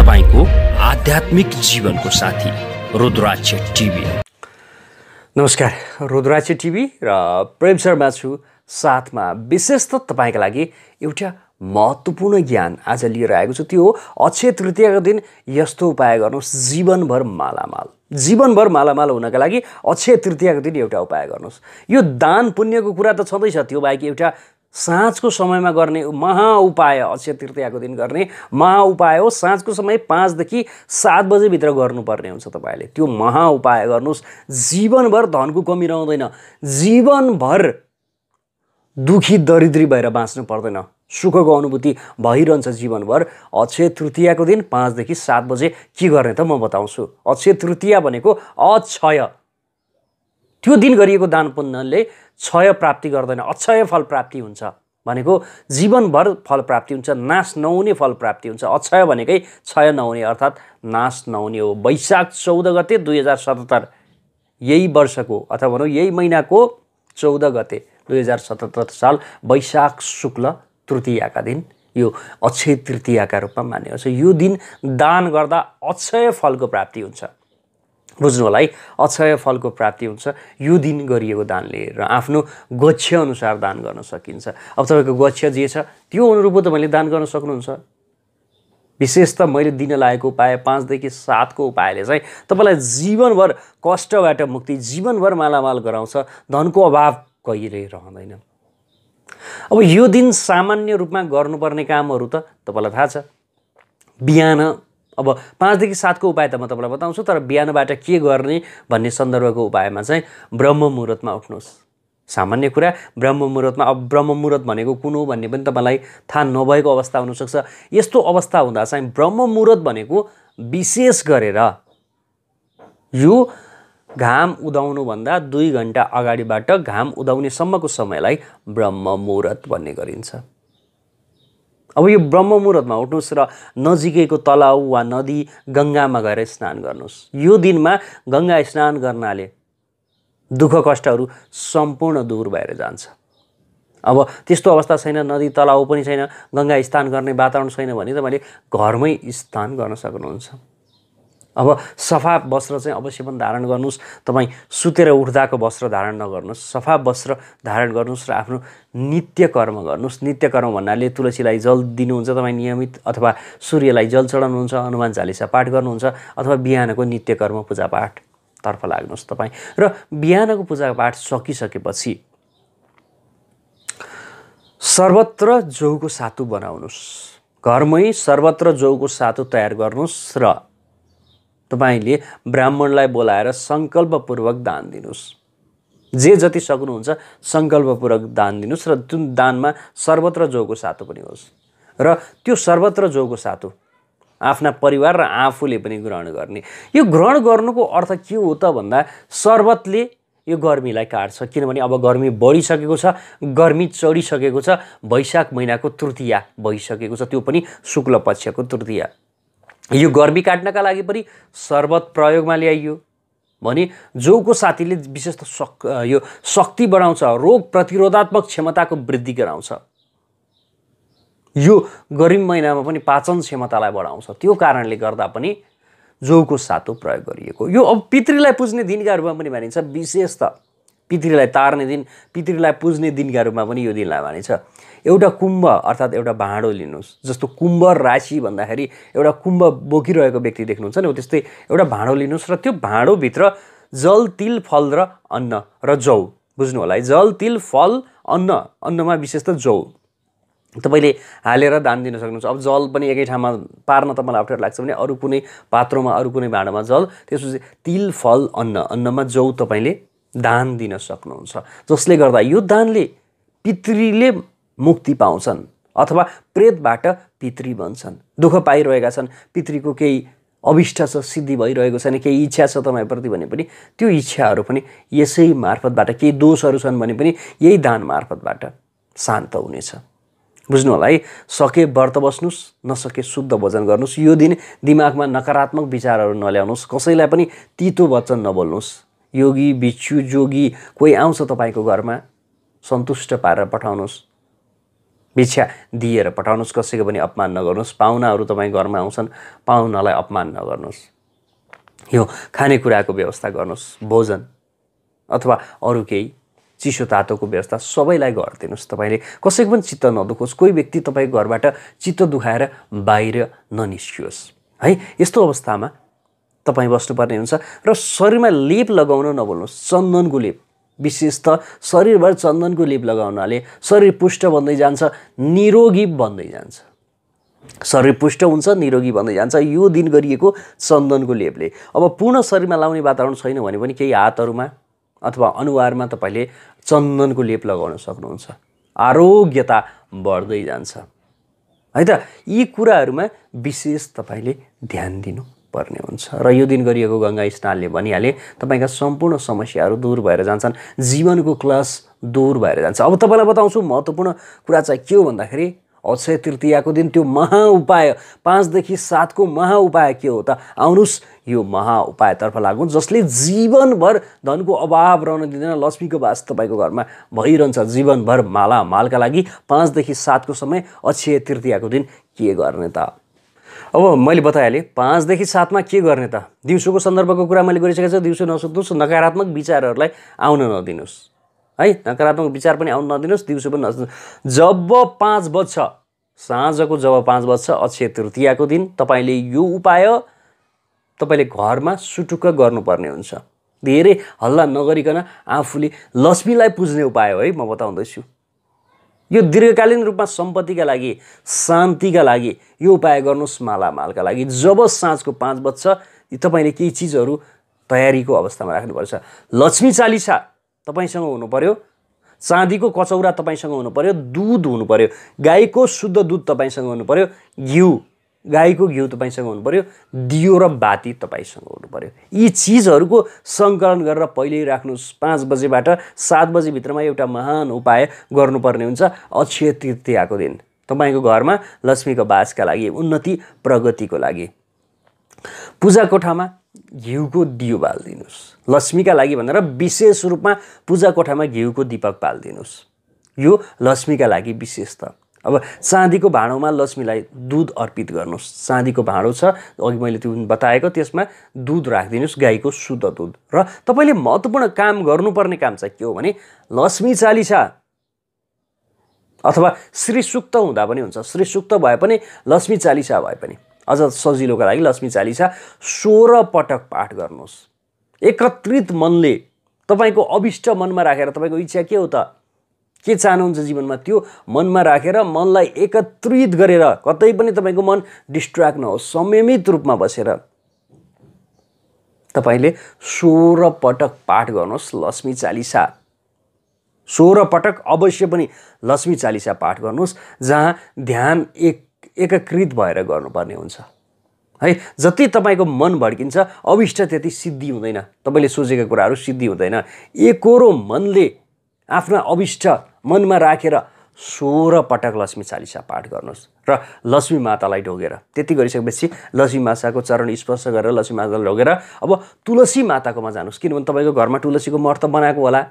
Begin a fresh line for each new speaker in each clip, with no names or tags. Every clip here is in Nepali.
तपाईँको आध्यात्मिक जीवनको साथी रुद्राक्ष टिभी नमस्कार रुद्राक्ष टिभी र प्रेम शर्मा छु साथमा विशेष त तपाईँको लागि एउटा महत्त्वपूर्ण ज्ञान आज लिएर आएको छु त्यो हो अक्षय तृतीयको दिन यस्तो उपाय गर्नुहोस् जीवनभर मालामाल जीवनभर मालामाल हुनका लागि अक्षय तृतीयको दिन एउटा उपाय गर्नुहोस् यो दान पुण्यको कुरा त छँदैछ त्यो बाहेक एउटा साँझको समयमा गर्ने महाउपाय अक्षय तृतीयाको दिन गर्ने महाउपाय हो साँझको समय पाँचदेखि सात बजेभित्र गर्नुपर्ने हुन्छ तपाईँले त्यो महाउपाय गर्नुहोस् जीवनभर धनको कमी रहँदैन जीवनभर दुखी दरिद्री भएर बाँच्नु पर्दैन सुखको अनुभूति भइरहन्छ जीवनभर अक्षय तृतीयाको दिन पाँचदेखि सात बजे के गर्ने त म बताउँछु अक्षय तृतीया भनेको अक्षय त्यो दिन गरिएको दान पुण्यले क्षय प्राप्ति गर्दैन अक्षय फल प्राप्ति हुन्छ भनेको जीवनभर फल प्राप्ति हुन्छ नाश नहुने फल प्राप्ति हुन्छ अक्षय भनेकै क्षय नहुने अर्थात् नाश नहुने हो वैशाख चौध गते दुई हजार सतहत्तर यही वर्षको अथवा भनौँ यही महिनाको चौध गते दुई हजार सतहत्तर साल वैशाख शुक्ल तृतीयाका दिन यो अक्षय तृतीयाका रूपमा छ यो दिन दान गर्दा अक्षय फलको प्राप्ति हुन्छ बुझ्नु होला है अक्षय फलको प्राप्ति हुन्छ यो दिन गरिएको दानले र आफ्नो अनुसार दान गर्न सकिन्छ अब तपाईँको गच्छ जे छ त्यो अनुरूपको तपाईँले दान गर्न सक्नुहुन्छ विशेष त मैले दिन लागेको उपाय पाँचदेखि सातको उपायले चाहिँ तपाईँलाई जीवनभर कष्टबाट मुक्ति जीवनभर मालामाल गराउँछ धनको अभाव कहिले रहँदैन अब यो दिन सामान्य रूपमा गर्नुपर्ने कामहरू त तपाईँलाई थाहा छ बिहान अब पाँचदेखि सातको उपाय त म तपाईँलाई बताउँछु तर बिहानबाट के गर्ने भन्ने सन्दर्भको उपायमा चाहिँ ब्रह्म मुहुर्तमा उठ्नुहोस् सामान्य कुरा ब्रह्म मुहुर्तमा अब ब्रह्म मुहुर्त भनेको कुन हो भन्ने पनि तपाईँलाई थाहा नभएको अवस्था हुनसक्छ यस्तो अवस्था हुँदा चाहिँ ब्रह्म मुहुर्त भनेको विशेष गरेर यो घाम उदाउनुभन्दा दुई घन्टा अगाडिबाट घाम उदाउनेसम्मको समयलाई ब्रह्म मुहुर्त भन्ने गरिन्छ अब यो ब्रह्म मुहुर्तमा उठ्नुहोस् र नजिकैको तलाउ वा नदी गङ्गामा गएर स्नान गर्नुहोस् यो दिनमा गङ्गा स्नान गर्नाले दुःख कष्टहरू सम्पूर्ण दूर भएर जान्छ अब त्यस्तो अवस्था छैन नदी तलाउ पनि छैन गङ्गा स्नान गर्ने वातावरण छैन भने तपाईँले घरमै स्नान गर्न सक्नुहुन्छ अब सफा वस्त्र चाहिँ अवश्य पनि धारण गर्नुहोस् तपाईँ सुतेर उठ्दाको वस्त्र धारण नगर्नुहोस् सफा वस्त्र धारण गर्नुहोस् र आफ्नो नित्य कर्म गर्नुहोस् नित्य कर्म भन्नाले तुलसीलाई जल दिनुहुन्छ तपाईँ नियमित अथवा सूर्यलाई जल चढाउनुहुन्छ हनुमान चालिसा पाठ गर्नुहुन्छ अथवा बिहानको नित्य कर्म पूजापाठतर्फ लाग्नुहोस् तपाईँ र बिहानको पूजापाठ सकिसकेपछि सर्वत्र जौको सातु बनाउनुहोस् घरमै सर्वत्र जौको सातु तयार गर्नुहोस् र तपाईँले ब्राह्मणलाई बोलाएर सङ्कल्पपूर्वक दान दिनुहोस् जे जति सक्नुहुन्छ सङ्कल्पपूर्वक दान दिनुहोस् र जुन दानमा सर्वत्र जोको सातो पनि होस् र त्यो सर्वत्र जोको सातो आफ्ना परिवार र आफूले पनि ग्रहण गर्ने यो ग्रहण गर्नुको अर्थ के हो त भन्दा सर्वतले यो गर्मीलाई काट्छ किनभने अब गर्मी बढिसकेको छ गर्मी चढिसकेको छ वैशाख महिनाको तृतीया भइसकेको छ त्यो पनि शुक्ल पक्षको तृतीया यो गर्मी काट्नका लागि पनि सर्बत प्रयोगमा ल्याइयो भने जौको साथीले विशेष त शक यो शक्ति बढाउँछ रोग प्रतिरोधात्मक क्षमताको वृद्धि गराउँछ यो गरिम महिनामा पनि पाचन क्षमतालाई बढाउँछ त्यो कारणले गर्दा पनि जौको सातो प्रयोग गरिएको यो अब पितृलाई पुज्ने दिनका रूपमा पनि मानिन्छ विशेष त पितृलाई तार्ने दिन पितृलाई पुज्ने दिनका रूपमा पनि यो दिन दिनलाई छ एउटा कुम्भ अर्थात् एउटा भाँडो लिनुहोस् जस्तो कुम्भ राशि भन्दाखेरि एउटा कुम्भ बोकिरहेको व्यक्ति देख्नुहुन्छ नि हो त्यस्तै एउटा भाँडो लिनुहोस् र त्यो भाँडोभित्र जल तिल फल र अन्न र जौ बुझ्नु होला है जल तिल फल अन्न अन्नमा विशेष त जौ तपाईँले हालेर दान दिन सक्नुहुन्छ अब जल पनि एकै ठाउँमा पार्न तपाईँलाई अप्ठ्यारो लाग्छ भने अरू कुनै पात्रोमा अरू कुनै भाँडोमा जल त्यसपछि तिल फल अन्न अन्नमा जौ तपाईँले दान दिन सक्नुहुन्छ जसले गर्दा यो दानले पितृले मुक्ति पाउँछन् अथवा प्रेतबाट पितृ बन्छन् दुःख पाइरहेका छन् पितृको केही अभिष्ट छ सिद्धि भइरहेको छैन केही इच्छा छ तपाईँप्रति भने पनि त्यो इच्छाहरू पनि यसै मार्फतबाट केही दोषहरू छन् भने पनि यही दान मार्फतबाट शान्त हुनेछ बुझ्नु होला है सके व्रत बस्नुहोस् नसके शुद्ध भोजन गर्नुहोस् यो दिन दिमागमा नकारात्मक विचारहरू नल्याउनुहोस् कसैलाई पनि तितो वचन नबोल्नुहोस् योगी भिक्षु जोगी कोही आउँछ तपाईँको घरमा सन्तुष्ट पारेर पठाउनुहोस् भिक्षा दिएर पठाउनुहोस् कसैको पनि अपमान नगर्नुहोस् पाहुनाहरू तपाईँ घरमा आउँछन् पाहुनालाई अपमान नगर्नुहोस् यो खानेकुराको व्यवस्था गर्नुहोस् भोजन अथवा अरू केही चिसो तातोको व्यवस्था सबैलाई गरिदिनुहोस् तपाईँले कसैको पनि चित्त नदुखोस् कोही व्यक्ति तपाईँको घरबाट चित्त दुखाएर बाहिर ननिस्कियोस् है यस्तो अवस्थामा तपाईँ बस्नुपर्ने हुन्छ र शरीरमा लेप लगाउन नबोल्नुहोस् चन्दनको लेप विशेष त शरीरभर चन्दनको लेप लगाउनाले शरीर पुष्ट भन्दै जान्छ निरोगी भन्दै जान्छ शरीर पुष्ट हुन्छ निरोगी भन्दै जान्छ यो दिन गरिएको चन्दनको लेपले अब पूर्ण शरीरमा लाउने वातावरण छैन भने पनि केही हातहरूमा अथवा अनुहारमा तपाईँले चन्दनको लेप लगाउन सक्नुहुन्छ आरोग्यता बढ्दै जान्छ है त यी कुराहरूमा विशेष तपाईँले ध्यान दिनु पर्ने हुन्छ र यो दिन गरिएको गङ्गा स्नानले भनिहाले तपाईँका सम्पूर्ण समस्याहरू दूर भएर जान्छन् जीवनको क्लास दूर भएर जान्छ अब तपाईँलाई बताउँछु महत्त्वपूर्ण कुरा चाहिँ के हो भन्दाखेरि अक्षय तृतीयाको दिन त्यो महा उपाय पाँचदेखि सातको महा उपाय के हो त आउनुहोस् यो महा उपायतर्फ लागु जसले जीवनभर धनको अभाव रहन दिँदैन लक्ष्मीको वास तपाईँको घरमा भइरहन्छ जीवनभर मालामालका लागि पाँचदेखि सातको समय अक्षय तृतीयाको दिन के गर्ने त अब मैले बताइहालेँ पाँचदेखि सातमा के गर्ने त दिउँसोको सन्दर्भको कुरा मैले गरिसकेको छु दिउँसो नसुत्नुहोस् नकारात्मक विचारहरूलाई आउन नदिनुहोस् है नकारात्मक विचार पनि आउन नदिनुहोस् दिउँसो पनि नसुत्नुहोस् जब पाँच बज्छ साँझको जब पाँच बज्छ अक्षय तृतीयाको दिन तपाईँले यो उपाय तपाईँले घरमा सुटुक्क गर्नुपर्ने हुन्छ धेरै हल्ला नगरिकन आफूले लक्ष्मीलाई पुज्ने उपाय हो है म बताउँदैछु यो दीर्घकालीन रूपमा सम्पत्तिका लागि शान्तिका लागि यो उपाय गर्नुहोस् मालामालका लागि जब साँझको पाँच बज्छ तपाईँले केही चिजहरू तयारीको अवस्थामा राख्नुपर्छ लक्ष्मी चालिसा तपाईँसँग हुनु पऱ्यो चाँदीको कचौरा तपाईँसँग हुनु पऱ्यो दुध हुनु पऱ्यो गाईको शुद्ध दुध तपाईँसँग हुनु पऱ्यो घिउ गाईको घिउ तपाईँसँग हुनु पऱ्यो दियो र बाती तपाईँसँग हुनु पऱ्यो यी चिजहरूको सङ्कलन गरेर पहिल्यै राख्नुहोस् पाँच बजेबाट सात बजीभित्रमा एउटा महान उपाय गर्नुपर्ने हुन्छ अक्षय तृतीयाको दिन तपाईँको घरमा लक्ष्मीको बासका लागि उन्नति प्रगतिको लागि पूजा कोठामा घिउको दियो बालिदिनुहोस् लक्ष्मीका लागि भनेर विशेष रूपमा पूजा कोठामा घिउको दिपक बालिदिनुहोस् यो लक्ष्मीका लागि विशेष अब चाँदीको भाँडोमा लक्ष्मीलाई दुध अर्पित गर्नुहोस् चाँदीको भाँडो छ अघि मैले त्यो बताएको त्यसमा दुध राखिदिनुहोस् गाईको शुद्ध दुध र तपाईँले महत्त्वपूर्ण काम गर्नुपर्ने काम चाहिँ के हो भने लक्ष्मी चालिसा अथवा श्री सुक्त हुँदा पनि हुन्छ श्री सुक्त भए पनि लक्ष्मी चालिसा भए पनि अझ सजिलोको लागि लक्ष्मी चालिसा सोह्र पटक पाठ गर्नुहोस् एकत्रित मनले तपाईँको अविष्ट मनमा राखेर तपाईँको इच्छा के हो त के चाहनुहुन्छ जीवनमा त्यो मनमा राखेर रा, मनलाई एकत्रित गरेर कतै पनि तपाईँको मन डिस्ट्र्याक्ट नहोस् संयमित रूपमा बसेर तपाईँले सोह्र पटक पाठ गर्नुहोस् लक्ष्मी चालिसा सोह्र पटक अवश्य पनि लक्ष्मी चालिसा पाठ गर्नुहोस् जहाँ ध्यान एक एकीकृत भएर गर्नुपर्ने हुन्छ है जति तपाईँको मन भड्किन्छ अविष्ट त्यति सिद्धि हुँदैन तपाईँले सोचेका कुराहरू सिद्धि हुँदैन एकरो मनले आफ्ना अविष्ट मनमा राखेर सोह्र पटक लक्ष्मी चालिसा पाठ गर्नुहोस् र लक्ष्मी मातालाई ढोगेर त्यति गरिसकेपछि लक्ष्मी माताको चरण स्पर्श गरेर लक्ष्मी मातालाई ढोगेर अब तुलसी माताकोमा जानुहोस् किनभने तपाईँको घरमा तुलसीको मठ त बनाएको होला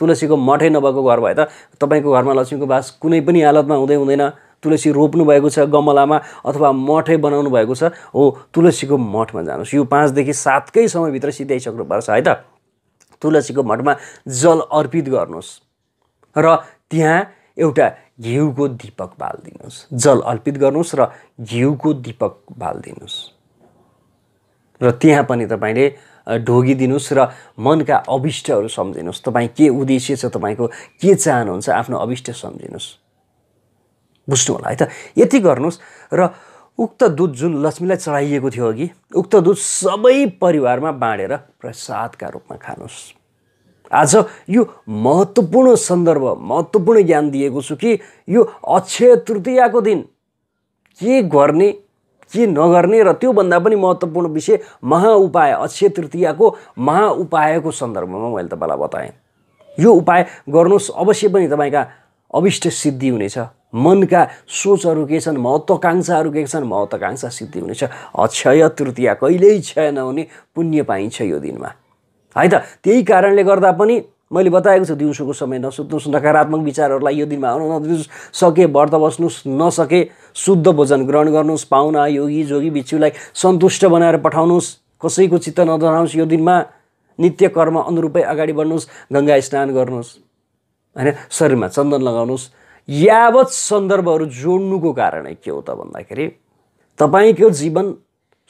तुलसीको मठै नभएको घर भए त तपाईँको घरमा लक्ष्मीको बास कुनै पनि हालतमा हुँदै हुँदैन तुलसी रोप्नु भएको छ गमलामा अथवा मठै बनाउनु भएको छ हो तुलसीको मठमा जानुहोस् यो पाँचदेखि सातकै समयभित्र सिध्याइसक्नुपर्छ है त तुलसीको मठमा जल अर्पित गर्नुहोस् र त्यहाँ एउटा घिउको दीपक बालिदिनुहोस् जल अर्पित गर्नुहोस् र घिउको दीपक बालिदिनुहोस् र त्यहाँ पनि तपाईँले ढोगिदिनुहोस् र मनका अभिष्टहरू सम्झिनुहोस् तपाईँ के उद्देश्य छ तपाईँको के चाहनुहुन्छ आफ्नो अभिष्ट सम्झिनुहोस् बुझ्नु होला है त यति गर्नुहोस् र उक्त दुध जुन लक्ष्मीलाई चढाइएको थियो अघि उक्त दुध सबै परिवारमा बाँडेर प्रसादका रूपमा खानुहोस् आज यो महत्त्वपूर्ण सन्दर्भ महत्त्वपूर्ण ज्ञान दिएको छु कि यो अक्षय तृतीयाको दिन के गर्ने के नगर्ने र त्योभन्दा पनि महत्त्वपूर्ण विषय महा उपाय अक्षय तृतीयाको उपायको सन्दर्भमा मैले तपाईँलाई बताएँ यो उपाय गर्नुहोस् अवश्य पनि तपाईँका अविष्ट सिद्धि हुनेछ मनका सोचहरू के छन् महत्त्वकाङ्क्षाहरू के छन् महत्त्वकाङ्क्षा सिद्धि हुनेछ अक्षय तृतीया कहिल्यै क्षय नहुने पुण्य पाइन्छ यो दिनमा है त त्यही कारणले गर्दा पनि मैले बताएको छु दिउँसोको समय नसुत्नुहोस् नकारात्मक विचारहरूलाई यो दिनमा आउनु नदिनुहोस् सके व्रत बस्नुहोस् नसके शुद्ध भोजन ग्रहण गर्नुहोस् पाहुना योगी जोगी बिच्छुलाई सन्तुष्ट बनाएर पठाउनुहोस् कसैको चित्त नधनाओस् यो दिनमा नित्य कर्म अनुरूपै अगाडि बढ्नुहोस् गङ्गा स्नान गर्नुहोस् होइन शरीरमा चन्दन लगाउनुहोस् यावत सन्दर्भहरू जोड्नुको कारण के हो त भन्दाखेरि तपाईँको जीवन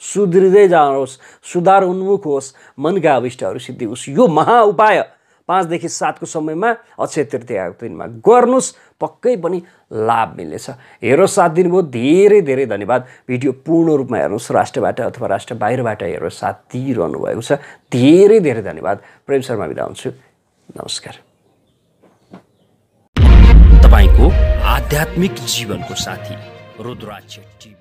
सुध्रिँदै जानुहोस् सुधार उन्मुख होस् मनका अविष्टहरू सिद्धि होस् यो महा उपाय पाँचदेखि सातको समयमा अक्षय तृतीयको दिनमा गर्नुहोस् पक्कै पनि लाभ मिल्नेछ हेरो साथ दिनुभयो धेरै धेरै धन्यवाद भिडियो पूर्ण रूपमा हेर्नुहोस् राष्ट्रबाट अथवा राष्ट्र बाहिरबाट हेरेर साथ दिइरहनु भएको छ धेरै धेरै धन्यवाद प्रेम शर्मा बिदा हुन्छु नमस्कार तपाईँको आध्यात्मिक जीवनको साथी रुद्राक्ष टिभी